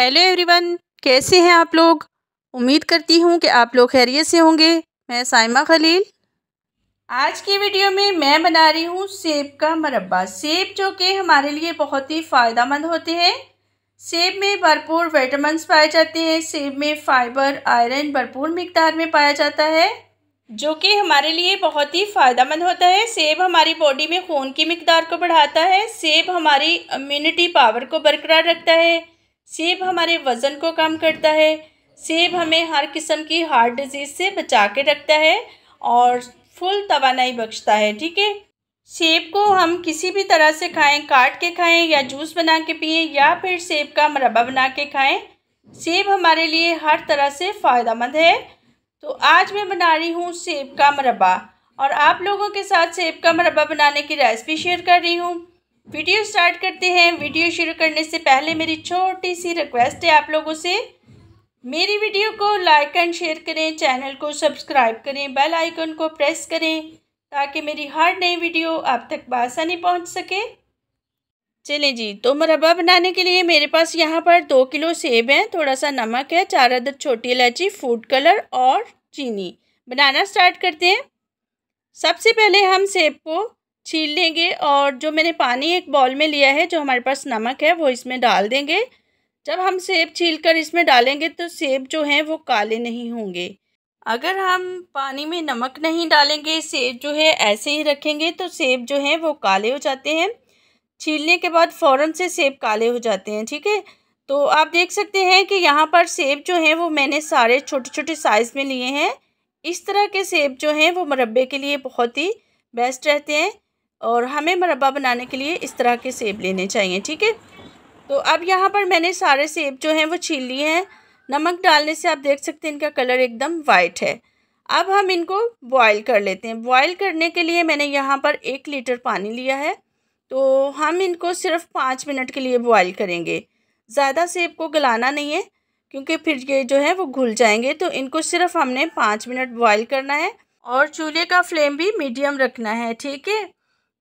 hello everyone कैसे हैं आप लोग उम्मीद करती हूँ कि आप लोग खैरियत से होंगे मैं साइमा खलील आज की वीडियो में मैं बना रही हूँ सेब का मरबा सेब जो कि हमारे लिए बहुत ही फ़ायदा मंद होते हैं सेब में भरपूर वाइटामिन पाए जाते हैं सेब में फाइबर आयरन भरपूर मकदार में पाया जाता है जो कि हमारे लिए बहुत ही मंद होता है सेब हमारी बॉडी में खून की मकदार को बढ़ाता है सेब हमारी इम्यूनिटी पावर को बरकरार रखता है सेब हमारे वज़न को कम करता है सेब हमें हर किस्म की हार्ट डिजीज़ से बचा के रखता है और फुल तोानाई बख्शता है ठीक है सेब को हम किसी भी तरह से खाएं काट के खाएं या जूस बना के पिए या फिर सेब का मरबा बना के खाएं सेब हमारे लिए हर तरह से फ़ायदा मंद है तो आज मैं बना रही हूँ सेब का मरबा और आप लोगों के साथ सेब का मरबा बनाने की रेसिपी शेयर कर रही हूँ वीडियो स्टार्ट करते हैं वीडियो शुरू करने से पहले मेरी छोटी सी रिक्वेस्ट है आप लोगों से मेरी वीडियो को लाइक एंड शेयर करें चैनल को सब्सक्राइब करें बेल आइकन को प्रेस करें ताकि मेरी हर नई वीडियो आप तक बासानी पहुंच सके चलें जी तो मुरबा बनाने के लिए मेरे पास यहाँ पर दो किलो सेब हैं थोड़ा सा नमक है चार अदर छोटी इलायची फूड कलर और चीनी बनाना स्टार्ट करते हैं सबसे पहले हम सेब को छील लेंगे और जो मैंने पानी एक बॉल में लिया है जो हमारे पास नमक है वो इसमें डाल देंगे जब हम सेब छील कर इसमें डालेंगे तो सेब जो हैं वो काले नहीं होंगे अगर हम पानी में नमक नहीं डालेंगे सेब जो है ऐसे ही रखेंगे तो सेब जो हैं वो काले हो जाते हैं छीलने के बाद फ़ौर से सेब काले हो जाते हैं ठीक है तो आप देख सकते हैं कि यहाँ पर सेब जो हैं वो मैंने सारे छोटे छोटे साइज़ में लिए हैं इस तरह के सेब जो हैं वो मुरबे के लिए बहुत ही बेस्ट रहते हैं और हमें मरबा बनाने के लिए इस तरह के सेब लेने चाहिए ठीक है तो अब यहाँ पर मैंने सारे सेब जो हैं वो छील लिए हैं नमक डालने से आप देख सकते हैं इनका कलर एकदम वाइट है अब हम इनको बॉईल कर लेते हैं बॉईल करने के लिए मैंने यहाँ पर एक लीटर पानी लिया है तो हम इनको सिर्फ पाँच मिनट के लिए बॉईल करेंगे ज़्यादा सेब को गलाना नहीं है क्योंकि फिर ये जो है वो घुल जाएंगे तो इनको सिर्फ हमने पाँच मिनट बॉईल करना है और चूल्हे का फ्लेम भी मीडियम रखना है ठीक है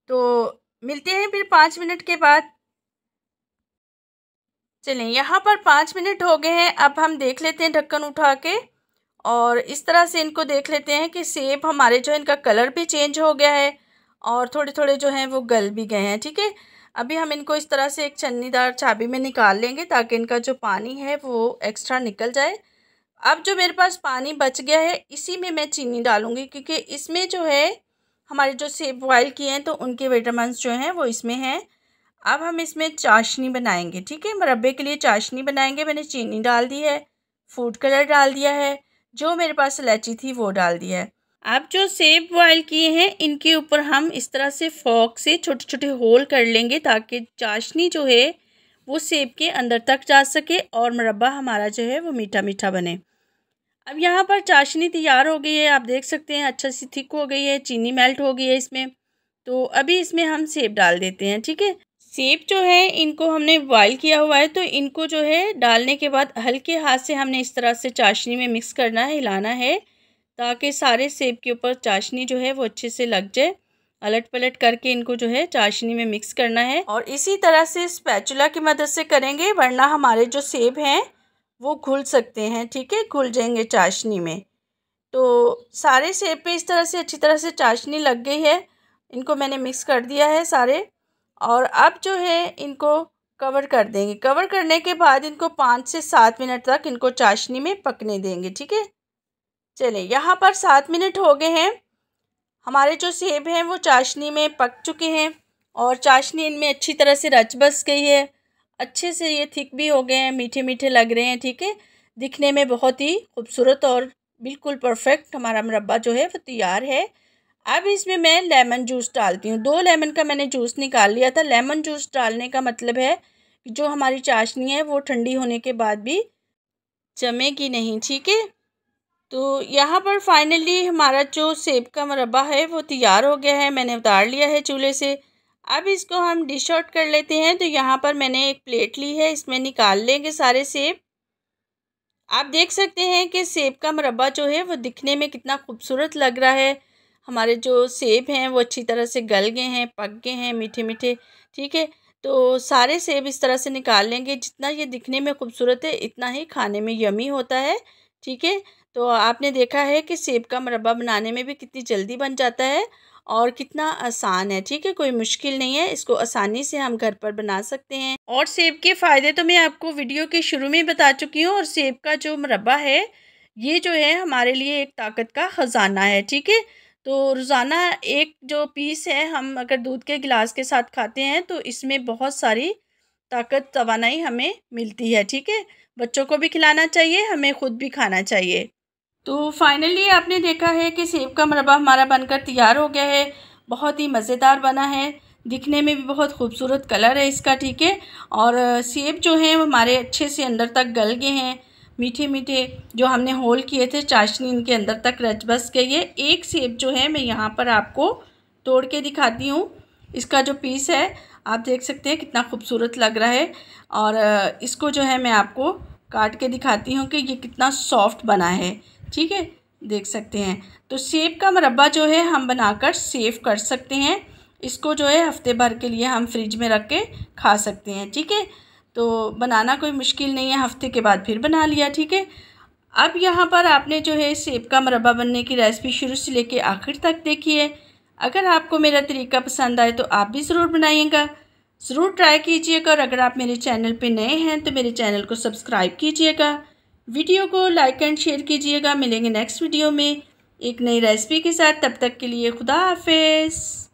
तो मिलते हैं फिर पाँच मिनट के बाद चलें यहाँ पर पाँच मिनट हो गए हैं अब हम देख लेते हैं ढक्कन उठा के और इस तरह से इनको देख लेते हैं कि सेब हमारे जो है इनका कलर भी चेंज हो गया है और थोड़े थोड़े जो हैं वो गल भी गए हैं ठीक है अभी हम इनको इस तरह से एक छन्नीदार चाबी में निकाल लेंगे ताकि इनका जो पानी है वो एक्स्ट्रा निकल जाए अब जो मेरे पास पानी बच गया है इसी में मैं चीनी डालूँगी क्योंकि इसमें जो है हमारे जो सेब बॉयल किए हैं तो उनके विटामिन जो हैं वो इसमें हैं अब हम इसमें चाशनी बनाएंगे ठीक है मरबे के लिए चाशनी बनाएंगे मैंने चीनी डाल दी है फूड कलर डाल दिया है जो मेरे पास इलायची थी वो डाल दिया है अब जो सेब बॉयल किए हैं इनके ऊपर हम इस तरह से फॉक से छोटे छोटे होल कर लेंगे ताकि चाशनी जो है वो सेब के अंदर तक जा सके और मुरबा हमारा जो है वो मीठा मीठा बने अब यहाँ पर चाशनी तैयार हो गई है आप देख सकते हैं अच्छा सी थिक हो गई है चीनी मेल्ट हो गई है इसमें तो अभी इसमें हम सेब डाल देते हैं ठीक है सेब जो है इनको हमने बॉयल किया हुआ है तो इनको जो है डालने के बाद हल्के हाथ से हमने इस तरह से चाशनी में मिक्स करना है हिलाना है ताकि सारे सेब के ऊपर चाशनी जो है वो अच्छे से लग जाए अलट पलट करके इनको जो है चाशनी में मिक्स करना है और इसी तरह से स्पैचुला की मदद से करेंगे वरना हमारे जो सेब हैं वो घुल सकते हैं ठीक है घुल जाएंगे चाशनी में तो सारे सेब पे इस तरह से अच्छी तरह से चाशनी लग गई है इनको मैंने मिक्स कर दिया है सारे और अब जो है इनको कवर कर देंगे कवर करने के बाद इनको पाँच से सात मिनट तक इनको चाशनी में पकने देंगे ठीक है चलिए यहाँ पर सात मिनट हो गए हैं हमारे जो सेब हैं वो चाशनी में पक चुके हैं और चाशनी इनमें अच्छी तरह से रच बस गई है अच्छे से ये थिक भी हो गए हैं मीठे मीठे लग रहे हैं ठीक है दिखने में बहुत ही खूबसूरत और बिल्कुल परफेक्ट हमारा मुरबा जो है वो तैयार है अब इसमें मैं लेमन जूस डालती हूँ दो लेमन का मैंने जूस निकाल लिया था लेमन जूस डालने का मतलब है कि जो हमारी चाशनी है वो ठंडी होने के बाद भी जमेगी नहीं ठीक है तो यहाँ पर फाइनली हमारा जो सेब का मुरबा है वो तैयार हो गया है मैंने उतार लिया है चूल्हे से अब इसको हम डिश आउट कर लेते हैं तो यहाँ पर मैंने एक प्लेट ली है इसमें निकाल लेंगे सारे सेब आप देख सकते हैं कि सेब का मरबा जो है वो दिखने में कितना खूबसूरत लग रहा है हमारे जो सेब हैं वो अच्छी तरह से गल गए हैं पक गए हैं मीठे मीठे ठीक है तो सारे सेब इस तरह से निकाल लेंगे जितना ये दिखने में खूबसूरत है इतना ही खाने में यमी होता है ठीक है तो आपने देखा है कि सेब का मरबा बनाने में भी कितनी जल्दी बन जाता है और कितना आसान है ठीक है कोई मुश्किल नहीं है इसको आसानी से हम घर पर बना सकते हैं और सेब के फ़ायदे तो मैं आपको वीडियो के शुरू में बता चुकी हूँ और सेब का जो मरबा है ये जो है हमारे लिए एक ताकत का ख़जाना है ठीक है तो रोज़ाना एक जो पीस है हम अगर दूध के गिलास के साथ खाते हैं तो इसमें बहुत सारी ताकत तोानाई हमें मिलती है ठीक है बच्चों को भी खिलाना चाहिए हमें ख़ुद भी खाना चाहिए तो फाइनली आपने देखा है कि सेब का मरबा हमारा बनकर तैयार हो गया है बहुत ही मज़ेदार बना है दिखने में भी बहुत खूबसूरत कलर है इसका ठीक है और सेब जो है हमारे अच्छे से अंदर तक गल गए हैं मीठे मीठे जो हमने होल किए थे चाशनी इनके अंदर तक रच बस गई है एक सेब जो है मैं यहाँ पर आपको तोड़ के दिखाती हूँ इसका जो पीस है आप देख सकते हैं कितना खूबसूरत लग रहा है और इसको जो है मैं आपको काट के दिखाती हूँ कि ये कितना सॉफ्ट बना है ठीक है देख सकते हैं तो सेब का मरबा जो है हम बनाकर सेव कर सकते हैं इसको जो है हफ्ते भर के लिए हम फ्रिज में रख के खा सकते हैं ठीक है तो बनाना कोई मुश्किल नहीं है हफ्ते के बाद फिर बना लिया ठीक है अब यहाँ पर आपने जो है सेब का मरबा बनने की रेसिपी शुरू से लेके आखिर तक देखी है अगर आपको मेरा तरीका पसंद आए तो आप भी ज़रूर बनाइएगा ज़रूर ट्राई कीजिएगा और अगर आप मेरे चैनल पे नए हैं तो मेरे चैनल को सब्सक्राइब कीजिएगा वीडियो को लाइक एंड शेयर कीजिएगा मिलेंगे नेक्स्ट वीडियो में एक नई रेसिपी के साथ तब तक के लिए खुदा हाफिज़